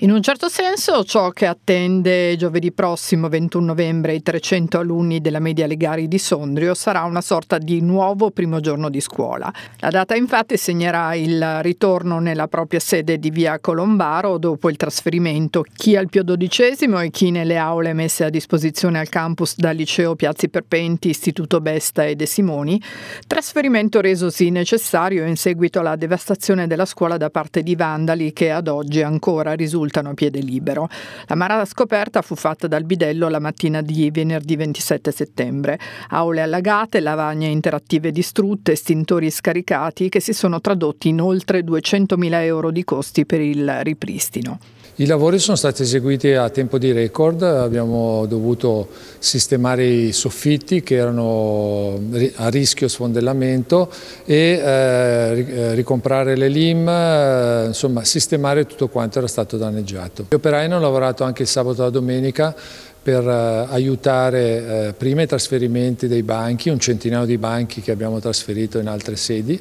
In un certo senso ciò che attende giovedì prossimo 21 novembre i 300 alunni della media Legari di Sondrio sarà una sorta di nuovo primo giorno di scuola. La data infatti segnerà il ritorno nella propria sede di via Colombaro dopo il trasferimento chi al Pio XII e chi nelle aule messe a disposizione al campus dal liceo Piazzi Perpenti, Istituto Besta e De Simoni, trasferimento resosi necessario in seguito alla devastazione della scuola da parte di vandali che ad oggi ancora risulta risultano a piede libero. La marata scoperta fu fatta dal bidello la mattina di venerdì 27 settembre. Aule allagate, lavagne interattive distrutte, estintori scaricati che si sono tradotti in oltre 200.000 euro di costi per il ripristino. I lavori sono stati eseguiti a tempo di record, abbiamo dovuto sistemare i soffitti che erano a rischio sfondellamento e eh, eh ricomprare le lim, eh, insomma sistemare tutto quanto era stato daneggiato maneggiato. Gli operai hanno lavorato anche il sabato e la domenica per eh, aiutare eh, prima i trasferimenti dei banchi, un centinaio di banchi che abbiamo trasferito in altre sedi,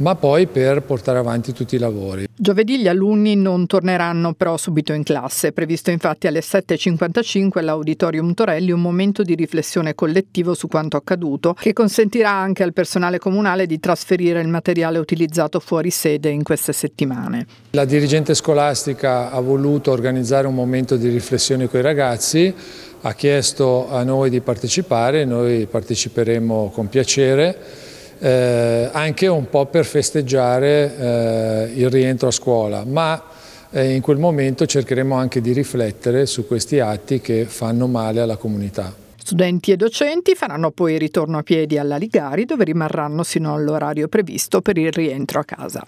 ma poi per portare avanti tutti i lavori. Giovedì gli alunni non torneranno però subito in classe, è previsto infatti alle 7.55 all'Auditorium Torelli un momento di riflessione collettivo su quanto accaduto, che consentirà anche al personale comunale di trasferire il materiale utilizzato fuori sede in queste settimane. La dirigente scolastica ha voluto organizzare un momento di riflessione con i ragazzi, ha chiesto a noi di partecipare, noi parteciperemo con piacere eh, anche un po' per festeggiare eh, il rientro a scuola, ma eh, in quel momento cercheremo anche di riflettere su questi atti che fanno male alla comunità. Studenti e docenti faranno poi ritorno a piedi alla Ligari dove rimarranno sino all'orario previsto per il rientro a casa.